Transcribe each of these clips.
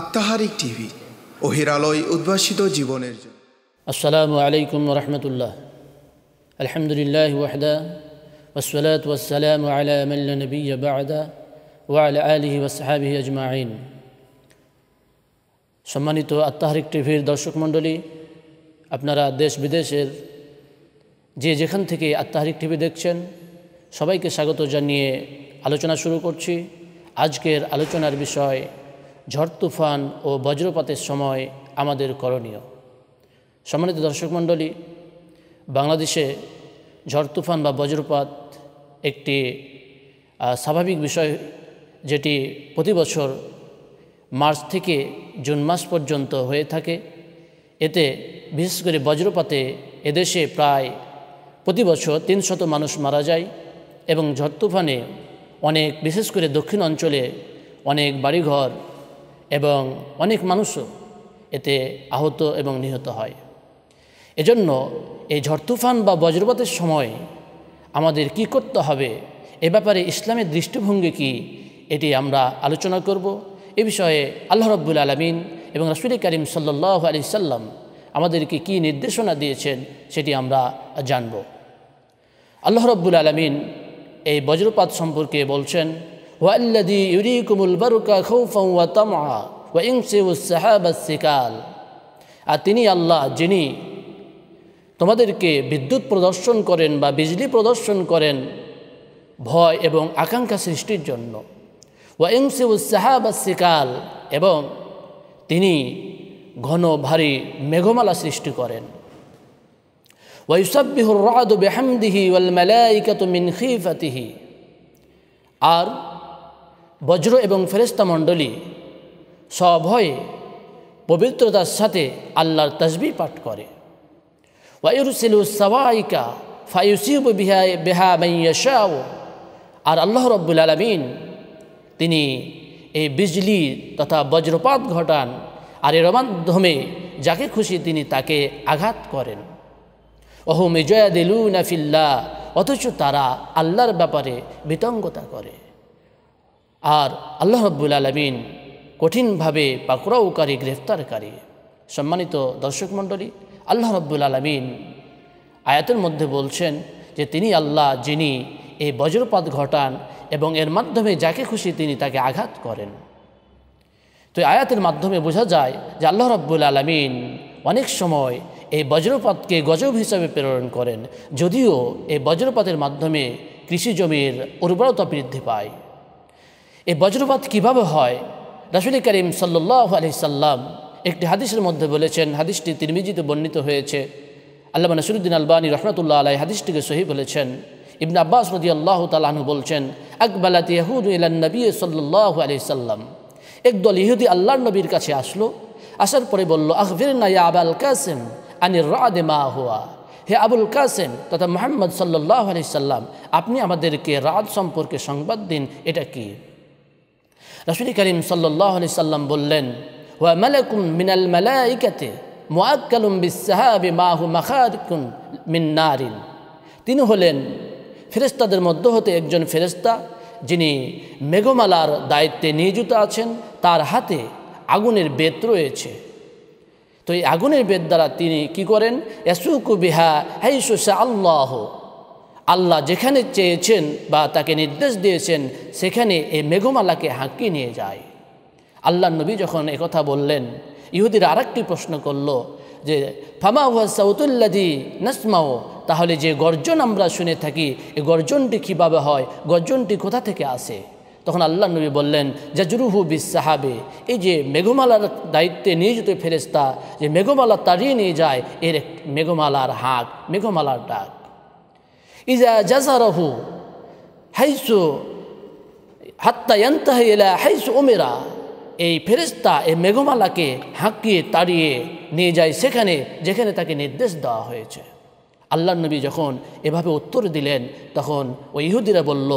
আত্মাহারিক TV অহিরালয় উদ্ভাসিত জীবনের জন্য আসসালামু আলাইকুম রহমতুল্লাহ আলহামদুলিল্লাহ ওয়াহদা ওসলাত ওসালাম আলা নবী বাদা ওয়াল আলহি ওসাহাবি আজমাইন সম্মানিত আত্মাহারিক টিভির দর্শক মণ্ডলী আপনারা দেশ বিদেশের যে যেখান থেকে আত্মাহারিক টিভি দেখছেন সবাইকে স্বাগত জানিয়ে আলোচনা শুরু করছি আজকের আলোচনার বিষয় ঝড় তুফান ও বজ্রপাতের সময় আমাদের করণীয় সম্মানিত দর্শক মণ্ডলী বাংলাদেশে ঝড় তুফান বা বজ্রপাত একটি স্বাভাবিক বিষয় যেটি প্রতি বছর মার্চ থেকে জুন মাস পর্যন্ত হয়ে থাকে এতে বিশেষ করে বজ্রপাতে এদেশে প্রায় প্রতি বছর তিনশত মানুষ মারা যায় এবং ঝড় তুফানে অনেক বিশেষ করে দক্ষিণ অঞ্চলে অনেক বাড়িঘর এবং অনেক মানুষও এতে আহত এবং নিহত হয় এজন্য এই ঝড় তুফান বা বজ্রপাতের সময় আমাদের কি করতে হবে এ ব্যাপারে ইসলামের দৃষ্টিভঙ্গি কি এটি আমরা আলোচনা করব এ বিষয়ে আল্লাহ রব্বুল আলমিন এবং রাসুল করিম সাল্লাহ আলি সাল্লাম আমাদেরকে কি নির্দেশনা দিয়েছেন সেটি আমরা জানব আল্লাহ রব্বুল আলমিন এই বজ্রপাত সম্পর্কে বলছেন ওয়াল্লাদি ইউরিকুমুল বারুকা খৌফা ওয়া তামা ওয়া ইংসিউসাহাবা আর তিনি আল্লাহ যিনি তোমাদেরকে বিদ্যুৎ প্রদর্শন করেন বা বিজলি প্রদর্শন করেন ভয় এবং আকাঙ্ক্ষা সৃষ্টির জন্য উৎসাহা বা শিকাল এবং তিনি ঘন ভারী মেঘমালা সৃষ্টি করেন ওয়াইসাব্বিহুর রাদু বেহামদিহি ওয়াল মালাইকাতু মিন আর বজ্র এবং ফেরেস্তা মণ্ডলী সভয়ে পবিত্রতার সাথে আল্লাহর তসবি পাঠ করে ওয়াইরুসিলু সাওয়াইকা ফায়ুসিব বিহা বেহা মাইয়াশাও আর আল্লাহ রব্বুল আলমিন তিনি এই বিজলি তথা বজ্রপাত ঘটান আর এর মাধ্যমে যাকে খুশি তিনি তাকে আঘাত করেন অহমে জয়া দিলু নাফিল্লা অথচ তারা আল্লাহর ব্যাপারে বিতঙ্গতা করে আর আল্লাহ রব্বুল আলমিন কঠিনভাবে পাকড়াওকারী গ্রেফতারকারী সম্মানিত দর্শক মণ্ডলী আল্লাহ রব্বুল আলমিন আয়াতের মধ্যে বলছেন যে তিনি আল্লাহ যিনি এই বজ্রপাত ঘটান এবং এর মাধ্যমে যাকে খুশি তিনি তাকে আঘাত করেন তো আয়াতের মাধ্যমে বোঝা যায় যে আল্লাহ রব্বুল আলমিন অনেক সময় এই বজ্রপাতকে গজব হিসাবে প্রেরণ করেন যদিও এই বজ্রপাতের মাধ্যমে কৃষি জমির উর্বরতা বৃদ্ধি পায় এই বজ্রপাত কিভাবে হয় রাসুলি করিম সাল্লাহ আলি সাল্লাম একটি হাদিসের মধ্যে বলেছেন হাদিসটি তিরমিজিতে বর্ণিত হয়েছে আল্লাহ নসরুদ্দিন আলবানী রহমতুল্লাহ আলাই হাদিসটিকে সহি বলেছেন ইবন আব্বাস রদি আল্লাহ তালাহু বলছেন আকবালাত ইহুদ ইলান নবী সাল্লাহ আলি সাল্লাম একদল ইহুদি আল্লাহ নবীর কাছে আসলো আসার পরে বলল আকবির না আবাল কাসেম আনি রাদে মা হুয়া হে আবুল কাসেম তথা মোহাম্মদ সাল্লাহ আলি সাল্লাম আপনি আমাদেরকে রাত সম্পর্কে সংবাদ দিন এটা কী রাসুল করিম সাল্লাহ সাল্লাম বললেন ওয়া মালাকুম মিনাল মালাইকাতে মোয়াক্কালুম বিসাহাবি মাহু মাখাদুন মিন্নারিন তিনি হলেন ফেরেস্তাদের মধ্য হতে একজন ফেরেস্তা যিনি মেঘমালার দায়িত্বে নিয়োজিত আছেন তার হাতে আগুনের বেত রয়েছে তো এই আগুনের বেদ দ্বারা তিনি কি করেন এসুকু বিহা হাইসুসা আল্লাহ আল্লাহ যেখানে চেয়েছেন বা তাকে নির্দেশ দিয়েছেন সেখানে এই মেঘমালাকে হাঁকিয়ে নিয়ে যায় আল্লাহ নবী যখন একথা বললেন ইহুদির আরেকটি প্রশ্ন করল যে ফামা হুয়া সাউতুল্লাদি নাসমাও তাহলে যে গর্জন আমরা শুনে থাকি এই গর্জনটি কীভাবে হয় গর্জনটি কোথা থেকে আসে তখন আল্লাহ নবী বললেন জাজরুহু সাহাবে এই যে মেঘমালার দায়িত্বে নিয়োজিত ফেরেস্তা যে মেঘমালা তাড়িয়ে নিয়ে যায় এর মেঘমালার হাঁক মেঘমালার ডাক إذا جزره حيث হাত্তা ইয়ান্তাহ হাইসু হাইস উমেরা এই ফেরিস্তা এই মেঘমালাকে হাঁকিয়ে তাড়িয়ে নিয়ে যায় সেখানে যেখানে তাকে নির্দেশ দেওয়া হয়েছে আল্লাহ নবী যখন এভাবে উত্তর দিলেন তখন ওই ইহুদিরা বলল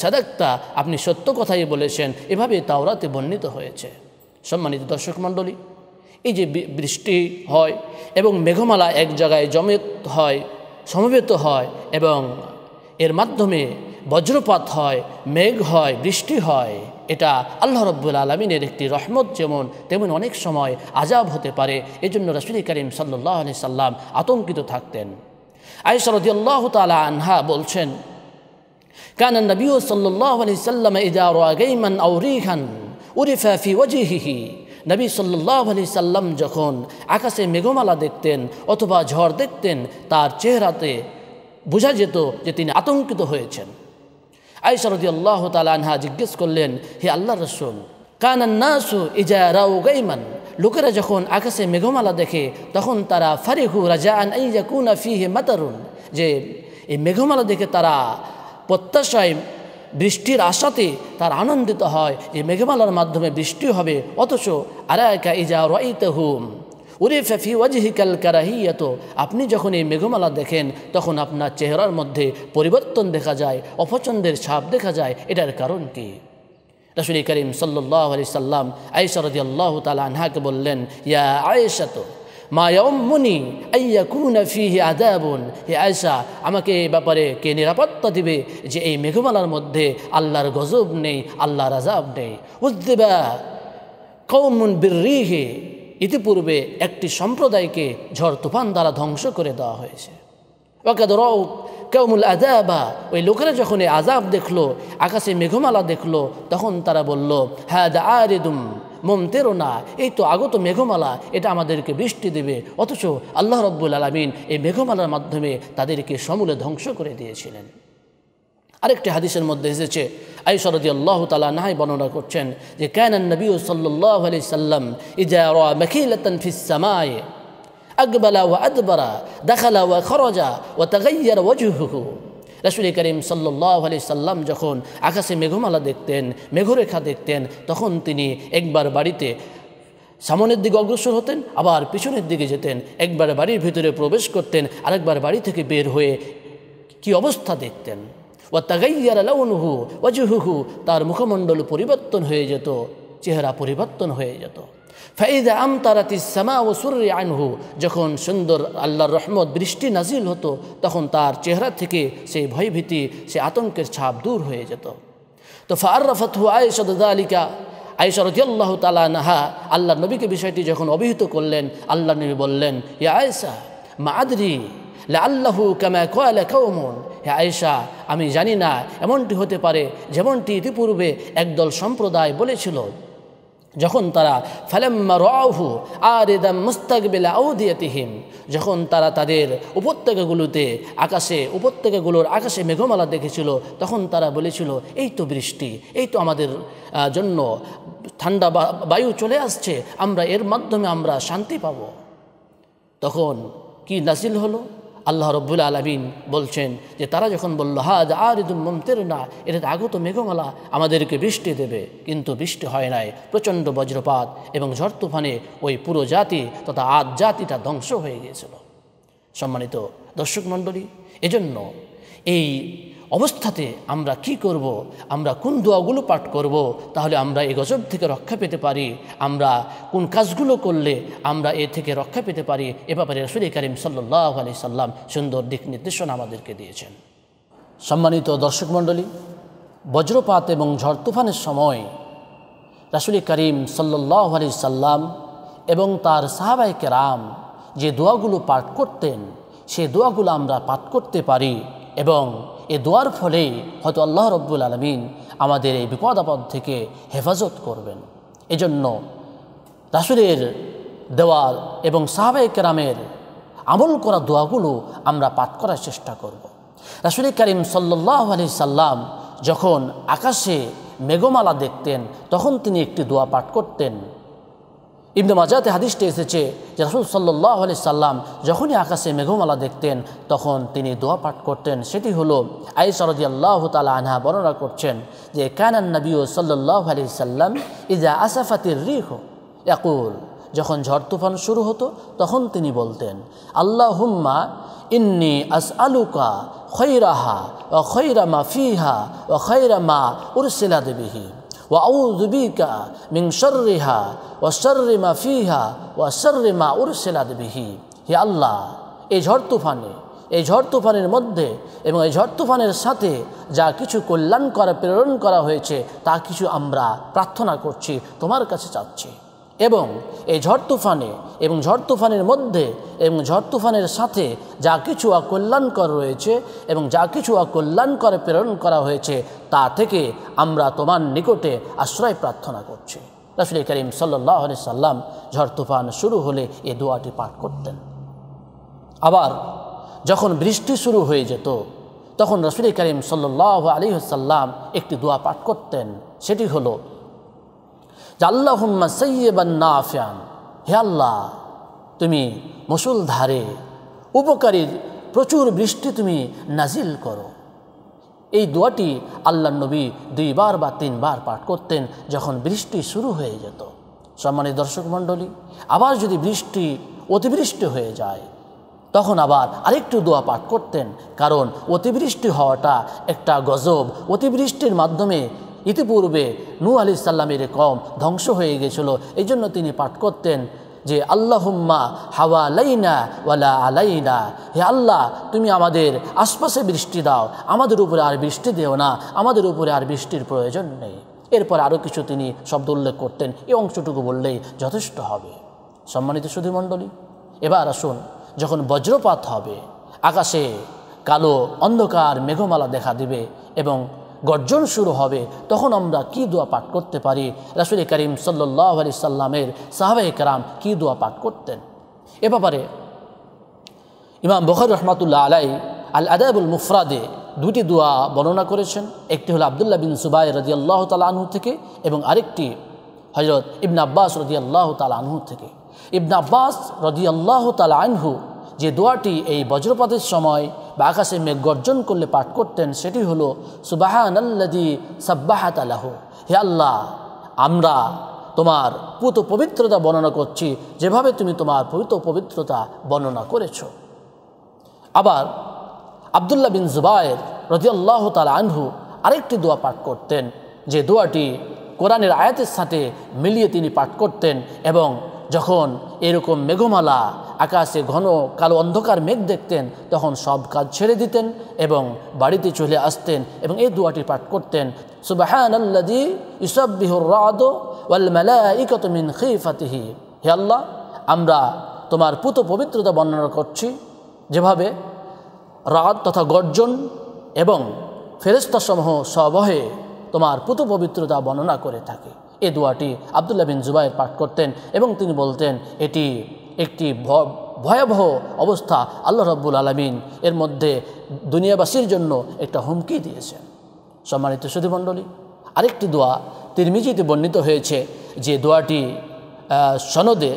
সাদাক্তা আপনি সত্য কথাই বলেছেন এভাবে তাওরাতে বর্ণিত হয়েছে সম্মানিত দর্শক মণ্ডলী এই যে বৃষ্টি হয় এবং মেঘমালা এক জায়গায় জমে হয় সমবেত হয় এবং এর মাধ্যমে বজ্রপাত হয় মেঘ হয় বৃষ্টি হয় এটা আল্লাহ রব্বুল আলমিনের একটি রহমত যেমন তেমন অনেক সময় আজাব হতে পারে এজন্য রসুল করিম সাল্লাহ আলি সাল্লাম আতঙ্কিত থাকতেন আয়সরদি আল্লাহ তালা আনহা বলছেন কান নবী সাল্লাহ আলি সাল্লাম ইদা রাগাইমান আউরিহান উরিফা ফি ওজিহি নবী সাল্লাহ আলি সাল্লাম যখন আকাশে মেঘমালা দেখতেন অথবা ঝড় দেখতেন তার চেহারাতে বোঝা যেত যে তিনি আতঙ্কিত হয়েছেন সরদি আল্লাহ তালহা জিজ্ঞেস করলেন হে আল্লাহ রসুল কানান্নাসু ইজা রাউ গাইমান লোকেরা যখন আকাশে মেঘমালা দেখে তখন তারা ফারিহু রাজা আন ইয়া কুনা ফিহে মাতারুন যে এই মেঘমালা দেখে তারা প্রত্যাশায় বৃষ্টির আশাতে তার আনন্দিত হয় যে মেঘমালার মাধ্যমে বৃষ্টি হবে অথচ আরায়কা ইজা রাইতে হুম উরে ফেফি ওয়াজহিকাল কারাহিয়াত আপনি যখন এই মেঘমালা দেখেন তখন আপনার চেহারার মধ্যে পরিবর্তন দেখা যায় অপছন্দের ছাপ দেখা যায় এটার কারণ কি রসুল করিম সাল্লি সাল্লাম আয়েশা রদি আল্লাহ তালা আনহাকে বললেন ইয়া আয়েশা তো মা মুনি আইয়া কুনা ফিহি আদাবুন হে আয়সা আমাকে এই ব্যাপারে কে নিরাপত্তা দিবে যে এই মেঘমালার মধ্যে আল্লাহর গজব নেই আল্লাহর আজাব নেই উদ্দেবা কৌমুন বিরিহে ইতিপূর্বে একটি সম্প্রদায়কে ঝড় তুফান দ্বারা ধ্বংস করে দেওয়া হয়েছে ওকে ধরো কেউমুল আজাবা ওই লোকেরা যখন এই আজাব দেখলো আকাশে মেঘমালা দেখলো তখন তারা বলল হ্যাঁ দা আরেদুম মমতেরও না এই তো আগত মেঘমালা এটা আমাদেরকে বৃষ্টি দেবে অথচ আল্লাহ রব্বুল আলমিন এই মেঘমালার মাধ্যমে তাদেরকে সমূলে ধ্বংস করে দিয়েছিলেন আরেকটি হাদিসের মধ্যে এসেছে সরদি আল্লাহ তালা নাহাই বর্ণনা করছেন যে ক্যানন নবী সাল্লাহ আলি সাল্লাম ইজা আকবালা ও আদবরা দেখালা ও খরজা ও তাগাইয়ার ওজুহু রাসুল করিম সাল্লাহ আলি সাল্লাম যখন আকাশে মেঘমালা দেখতেন মেঘরেখা দেখতেন তখন তিনি একবার বাড়িতে সামনের দিকে অগ্রসর হতেন আবার পিছনের দিকে যেতেন একবার বাড়ির ভিতরে প্রবেশ করতেন আরেকবার বাড়ি থেকে বের হয়ে কি অবস্থা দেখতেন ও তাগাইয়ার লাউনহু অজুহুহু তার মুখমণ্ডল পরিবর্তন হয়ে যেত চেহারা পরিবর্তন হয়ে যেত ফাইদা আমতারাতি তিসামা ও সুর্রি আনহু যখন সুন্দর আল্লাহর রহমত বৃষ্টি নাজিল হতো তখন তার চেহারা থেকে সেই ভয়ভীতি সে আতঙ্কের ছাপ দূর হয়ে যেত তো রফত হু আয়েশা আলিকা আয়েশা রদিয়াল্লাহ তালা নাহা আল্লাহ নবীকে বিষয়টি যখন অভিহিত করলেন আল্লাহ নবী বললেন ইয়া আয়েশা মা আদরি আল্লাহু কামা কয়ালে কৌমন হে আয়েশা আমি জানি না এমনটি হতে পারে যেমনটি ইতিপূর্বে একদল সম্প্রদায় বলেছিল যখন তারা ফালাম্মা রহু আর এদাম মুস্তাকবেলা আউদিয়াতিহিম যখন তারা তাদের উপত্যকাগুলোতে আকাশে উপত্যকাগুলোর আকাশে মেঘমালা দেখেছিল তখন তারা বলেছিল এই তো বৃষ্টি এই তো আমাদের জন্য ঠান্ডা বায়ু চলে আসছে আমরা এর মাধ্যমে আমরা শান্তি পাব তখন কি নাসিল হলো আল্লাহ রব্বুল আলমিন বলছেন যে তারা যখন বলল হাজ আর ইদুম মমতের না এটা আগত মেঘমালা আমাদেরকে বৃষ্টি দেবে কিন্তু বৃষ্টি হয় নাই প্রচণ্ড বজ্রপাত এবং ঝড় তুফানে ওই পুরো জাতি তথা আজ জাতিটা ধ্বংস হয়ে গিয়েছিল সম্মানিত দর্শক মণ্ডলী এজন্য এই অবস্থাতে আমরা কি করব। আমরা কোন দোয়াগুলো পাঠ করব। তাহলে আমরা এই গজব থেকে রক্ষা পেতে পারি আমরা কোন কাজগুলো করলে আমরা এ থেকে রক্ষা পেতে পারি এ ব্যাপারে রসুল করিম সাল্লাহ আলি সাল্লাম সুন্দর দিক নির্দেশনা আমাদেরকে দিয়েছেন সম্মানিত দর্শক মণ্ডলী বজ্রপাত এবং ঝড় তুফানের সময় রাসুল করিম সাল্লাহ আলি সাল্লাম এবং তার সাহাবাই কেরাম যে দোয়াগুলো পাঠ করতেন সে দোয়াগুলো আমরা পাঠ করতে পারি এবং এ দোয়ার ফলে হয়তো আল্লাহ রব্বুল আলমিন আমাদের এই বিপদ আপদ থেকে হেফাজত করবেন এজন্য রাসুলের দেওয়া এবং সাহাবেক রামের আমল করা দোয়াগুলো আমরা পাঠ করার চেষ্টা করব। রাসুল করিম সাল্লাহ আলি সাল্লাম যখন আকাশে মেঘমালা দেখতেন তখন তিনি একটি দোয়া পাঠ করতেন ইবনে মাজাতে হাদিসটি এসেছে যে রাসুল সাল্লাহ আলি সাল্লাম যখনই আকাশে মেঘমালা দেখতেন তখন তিনি দোয়া পাঠ করতেন সেটি হলো আই সরদি আল্লাহ তালা আনহা বর্ণনা করছেন যে কানান নবী সাল্লাহ আলি সাল্লাম ইজা আসাফাতির রিহ একুল যখন ঝড় তুফান শুরু হতো তখন তিনি বলতেন আল্লাহ হুম্মা ইন্নি আস আলুকা খৈরাহা ও খৈরামা ফিহা ও খৈরামা উরসিলা দেবীহী وأعوذ بك من شرها وشر ফিহা ও وشر ما أرسلت به হে আল্লাহ এই ঝড় তুফানে এই ঝড় তুফানের মধ্যে এবং এই ঝড় তুফানের সাথে যা কিছু কল্যাণ করা প্রেরণ করা হয়েছে তা কিছু আমরা প্রার্থনা করছি তোমার কাছে চাচ্ছি এবং এই ঝড় তুফানে এবং ঝড় তুফানের মধ্যে এবং ঝড় তুফানের সাথে যা কিছু অকল্যাণকর রয়েছে এবং যা কিছু অকল্যাণকর প্রেরণ করা হয়েছে তা থেকে আমরা তোমার নিকটে আশ্রয় প্রার্থনা করছি রাসুল করিম সাল্লি সাল্লাম ঝড় তুফান শুরু হলে এ দোয়াটি পাঠ করতেন আবার যখন বৃষ্টি শুরু হয়ে যেত তখন রসুল করিম সাল্লাহ আলী সাল্লাম একটি দোয়া পাঠ করতেন সেটি হলো যে আল্লাহ হুম্মা সৈয়বান না আফিয়ান হে আল্লাহ তুমি মুসুলধারে উপকারীর প্রচুর বৃষ্টি তুমি নাজিল করো এই দোয়াটি আল্লাহ নবী দুইবার বা তিনবার পাঠ করতেন যখন বৃষ্টি শুরু হয়ে যেত সম্মানে দর্শক মণ্ডলী আবার যদি বৃষ্টি অতিবৃষ্টি হয়ে যায় তখন আবার আরেকটু দোয়া পাঠ করতেন কারণ অতিবৃষ্টি হওয়াটা একটা গজব অতিবৃষ্টির মাধ্যমে ইতিপূর্বে নু আলি সাল্লামের কম ধ্বংস হয়ে গেছিল এই জন্য তিনি পাঠ করতেন যে আল্লাহম্মা হাওয়া লাইনা ওয়ালা আলাইনা হে আল্লাহ তুমি আমাদের আশপাশে বৃষ্টি দাও আমাদের উপরে আর বৃষ্টি দেও না আমাদের উপরে আর বৃষ্টির প্রয়োজন নেই এরপর আরও কিছু তিনি শব্দ উল্লেখ করতেন এই অংশটুকু বললেই যথেষ্ট হবে সম্মানিত সুধীমণ্ডলী এবার আসুন যখন বজ্রপাত হবে আকাশে কালো অন্ধকার মেঘমালা দেখা দিবে এবং গর্জন শুরু হবে তখন আমরা কি দোয়া পাঠ করতে পারি রাসুল করিম সাল্লাহ আলি সাল্লামের সাহাবে কারাম কি দোয়া পাঠ করতেন এ ব্যাপারে ইমাম বখর রহমাতুল্লাহ আলাই আল আদাবুল মুফরাদে দুটি দোয়া বর্ণনা করেছেন একটি হলো আবদুল্লাহ বিন সুবাই রাজি আল্লাহ তালাহু থেকে এবং আরেকটি হজরত ইবন আব্বাস রদি আল্লাহ তালাহু থেকে ইবন আব্বাস রদি আল্লাহ তালাহু যে দোয়াটি এই বজ্রপাতের সময় বা আকাশে মেঘ গর্জন করলে পাঠ করতেন সেটি হল সুবাহানাল্লাদি সাব্বাহাত আলাহ হে আল্লাহ আমরা তোমার পুত পবিত্রতা বর্ণনা করছি যেভাবে তুমি তোমার পুত পবিত্রতা বর্ণনা করেছ আবার আবদুল্লাহ বিন জুবায়ের আল্লাহ তাল আনহু আরেকটি দোয়া পাঠ করতেন যে দোয়াটি কোরআনের আয়াতের সাথে মিলিয়ে তিনি পাঠ করতেন এবং যখন এরকম মেঘমালা আকাশে ঘন কালো অন্ধকার মেঘ দেখতেন তখন সব কাজ ছেড়ে দিতেন এবং বাড়িতে চলে আসতেন এবং এই দুয়াটি পাঠ করতেন সুবাহানি ইসবিহুর খিফাতিহি হে আল্লাহ আমরা তোমার পুত পবিত্রতা বর্ণনা করছি যেভাবে রাত তথা গর্জন এবং ফেরেস্তাসমূহ সবহে তোমার পুত পবিত্রতা বর্ণনা করে থাকে এ দোয়াটি আবদুল্লাহ বিন জুবাইর পাঠ করতেন এবং তিনি বলতেন এটি একটি ভয়াবহ অবস্থা আল্লাহ রব্বুল আলমিন এর মধ্যে দুনিয়াবাসীর জন্য একটা হুমকি দিয়েছেন সম্মানিত সুধীমণ্ডলী আরেকটি দোয়া তিরমিজিতে বর্ণিত হয়েছে যে দোয়াটি সনদে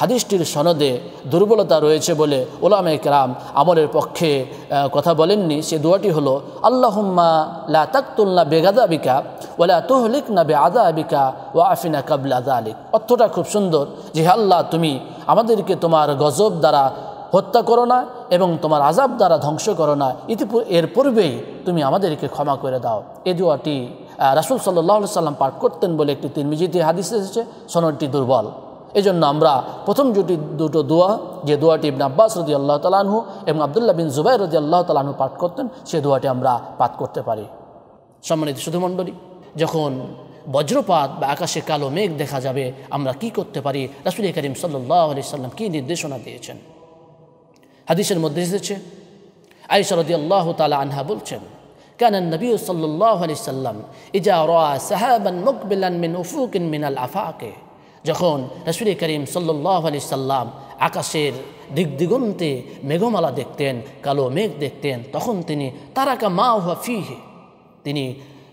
হাদিসটির সনদে দুর্বলতা রয়েছে বলে ওলামে একরাম আমলের পক্ষে কথা বলেননি সে দোয়াটি হল আল্লাহম্মা লা তাকতুল্লা বেগাদা আবিকা ওলা তোহলিক না বে আদা আবিকা ও আফিনা কাবলা আদা আলিক অর্থটা খুব সুন্দর যে আল্লাহ তুমি আমাদেরকে তোমার গজব দ্বারা হত্যা করো না এবং তোমার আজাব দ্বারা ধ্বংস করো না ইতিপূর্ এর পূর্বেই তুমি আমাদেরকে ক্ষমা করে দাও এ দোয়াটি রাসুল সাল্লাহ সাল্লাম পাঠ করতেন বলে একটি তিন মিজিতে হাদিস এসেছে সনদটি দুর্বল এজন্য আমরা প্রথম জুটি দুটো দোয়া যে দোয়াটি ইবন আব্বাস রদি আল্লাহ তালাহু এবং আবদুল্লাহ বিন জুবাই রদি আল্লাহ তালাহু পাঠ করতেন সে দোয়াটি আমরা পাঠ করতে পারি সম্মানিত শুধুমণ্ডলী যখন বজ্রপাত বা আকাশে কালো মেঘ দেখা যাবে আমরা কি করতে পারি রাসুল করিম সাল্লাহ আলি সাল্লাম কী নির্দেশনা দিয়েছেন হাদিসের মধ্যে এসেছে আইসা রদি আল্লাহ তালা আনহা বলছেন كان النبي صلى الله عليه وسلم إذا رأى سحابا مقبلا من أفوق من الأفاق যখন রসুল করিম সাল্লাহ আলি সাল্লাম আকাশের দিক দিগন্তে মেঘমালা দেখতেন কালো মেঘ দেখতেন তখন তিনি তারাকা মা হুয়া ফি তিনি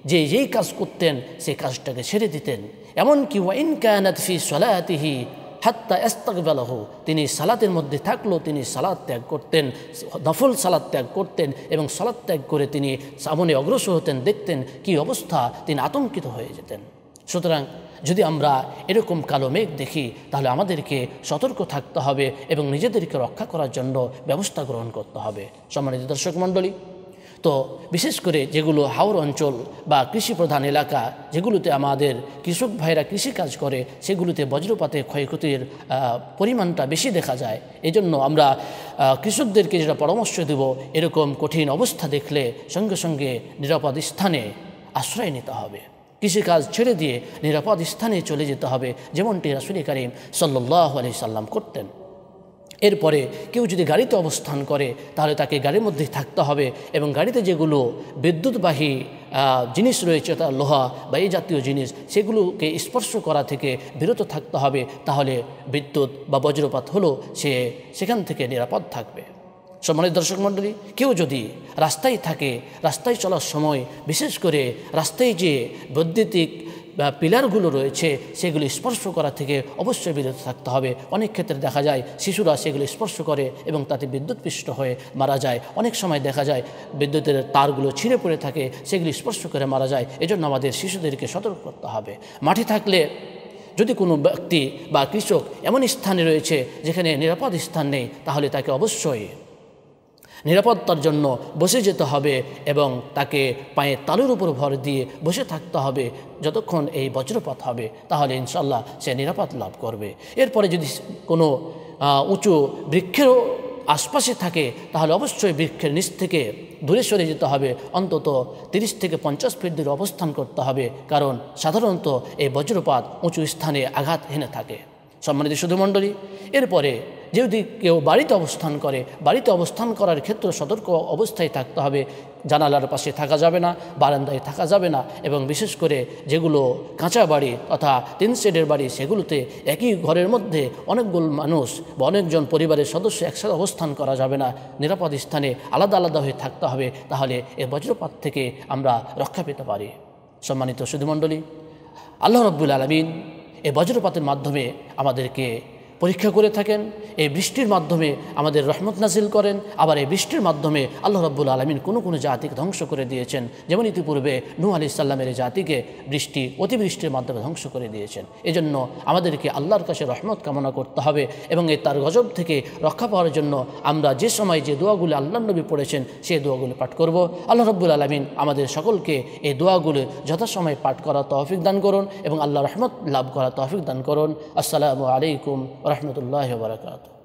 যে যেই কাজ করতেন সেই কাজটাকে ছেড়ে দিতেন এমনকি ওয়াইন কায়নাত ফি সলায়াতিহি হাত্তা এস্তাকবেলাহ তিনি সালাতের মধ্যে থাকলেও তিনি সালাদ ত্যাগ করতেন দফল সালাদ ত্যাগ করতেন এবং সালাদ ত্যাগ করে তিনি সামনে অগ্রসর হতেন দেখতেন কি অবস্থা তিনি আতঙ্কিত হয়ে যেতেন সুতরাং যদি আমরা এরকম কালো মেঘ দেখি তাহলে আমাদেরকে সতর্ক থাকতে হবে এবং নিজেদেরকে রক্ষা করার জন্য ব্যবস্থা গ্রহণ করতে হবে সম্মানিত দর্শক মণ্ডলী তো বিশেষ করে যেগুলো হাওর অঞ্চল বা কৃষি প্রধান এলাকা যেগুলোতে আমাদের কৃষক ভাইরা কৃষি কাজ করে সেগুলোতে বজ্রপাতে ক্ষয়ক্ষতির পরিমাণটা বেশি দেখা যায় এজন্য আমরা কৃষকদেরকে যেটা পরামর্শ দেব এরকম কঠিন অবস্থা দেখলে সঙ্গে সঙ্গে নিরাপদ স্থানে আশ্রয় নিতে হবে কৃষিকাজ ছেড়ে দিয়ে নিরাপদ স্থানে চলে যেতে হবে যেমনটি রাসুলি করিম সাল্লাহ আলি সাল্লাম করতেন এরপরে কেউ যদি গাড়িতে অবস্থান করে তাহলে তাকে গাড়ির মধ্যে থাকতে হবে এবং গাড়িতে যেগুলো বিদ্যুৎবাহী জিনিস রয়েছে তা লোহা বা এই জাতীয় জিনিস সেগুলোকে স্পর্শ করা থেকে বিরত থাকতে হবে তাহলে বিদ্যুৎ বা বজ্রপাত হলো সে সেখান থেকে নিরাপদ থাকবে সম্মানিত দর্শক মণ্ডলী কেউ যদি রাস্তায় থাকে রাস্তায় চলার সময় বিশেষ করে রাস্তায় যে বৈদ্যুতিক বা পিলারগুলো রয়েছে সেগুলি স্পর্শ করা থেকে অবশ্যই বিরত থাকতে হবে অনেক ক্ষেত্রে দেখা যায় শিশুরা সেগুলি স্পর্শ করে এবং তাতে বিদ্যুৎপৃষ্ট হয়ে মারা যায় অনেক সময় দেখা যায় বিদ্যুতের তারগুলো ছিঁড়ে পড়ে থাকে সেগুলি স্পর্শ করে মারা যায় এজন্য আমাদের শিশুদেরকে সতর্ক করতে হবে মাঠে থাকলে যদি কোনো ব্যক্তি বা কৃষক এমন স্থানে রয়েছে যেখানে নিরাপদ স্থান নেই তাহলে তাকে অবশ্যই নিরাপত্তার জন্য বসে যেতে হবে এবং তাকে পায়ে তালুর উপর ভর দিয়ে বসে থাকতে হবে যতক্ষণ এই বজ্রপাত হবে তাহলে ইনশাল্লাহ সে নিরাপদ লাভ করবে এরপরে যদি কোনো উঁচু বৃক্ষেরও আশপাশে থাকে তাহলে অবশ্যই বৃক্ষের নিচ থেকে দূরে সরে যেতে হবে অন্তত তিরিশ থেকে পঞ্চাশ ফিট দূরে অবস্থান করতে হবে কারণ সাধারণত এই বজ্রপাত উঁচু স্থানে আঘাত হেনে থাকে সম্মানিত শুধুমণ্ডলী এরপরে যদি কেউ বাড়িতে অবস্থান করে বাড়িতে অবস্থান করার ক্ষেত্রে সতর্ক অবস্থায় থাকতে হবে জানালার পাশে থাকা যাবে না বারান্দায় থাকা যাবে না এবং বিশেষ করে যেগুলো কাঁচা বাড়ি তথা তিন সেডের বাড়ি সেগুলোতে একই ঘরের মধ্যে অনেকগুলো মানুষ বা অনেকজন পরিবারের সদস্য একসাথে অবস্থান করা যাবে না নিরাপদ স্থানে আলাদা আলাদা হয়ে থাকতে হবে তাহলে এ বজ্রপাত থেকে আমরা রক্ষা পেতে পারি সম্মানিত সুধুমণ্ডলী আল্লাহ রব্বুল আলমিন এ বজ্রপাতের মাধ্যমে আমাদেরকে পরীক্ষা করে থাকেন এই বৃষ্টির মাধ্যমে আমাদের রহমত নাজিল করেন আবার এই বৃষ্টির মাধ্যমে আল্লাহ রব্বুল আলমিন কোনো কোনো জাতিকে ধ্বংস করে দিয়েছেন যেমন ইতিপূর্বে নূ আলি ইসাল্লামের জাতিকে বৃষ্টি অতিবৃষ্টির মাধ্যমে ধ্বংস করে দিয়েছেন এজন্য আমাদেরকে আল্লাহর কাছে রহমত কামনা করতে হবে এবং এই তার গজব থেকে রক্ষা পাওয়ার জন্য আমরা যে সময় যে দোয়াগুলি আল্লাহ নবী পড়েছেন সেই দোয়াগুলি পাঠ করব আল্লাহ রব্বুল আলমিন আমাদের সকলকে এই দোয়াগুলি যথাসময়ে পাঠ করা তহফিক দান করুন এবং আল্লাহ রহমত লাভ করা তহফিক দান করুন আসসালামু আলাইকুম ورحمۃ اللہ وبرکاتہ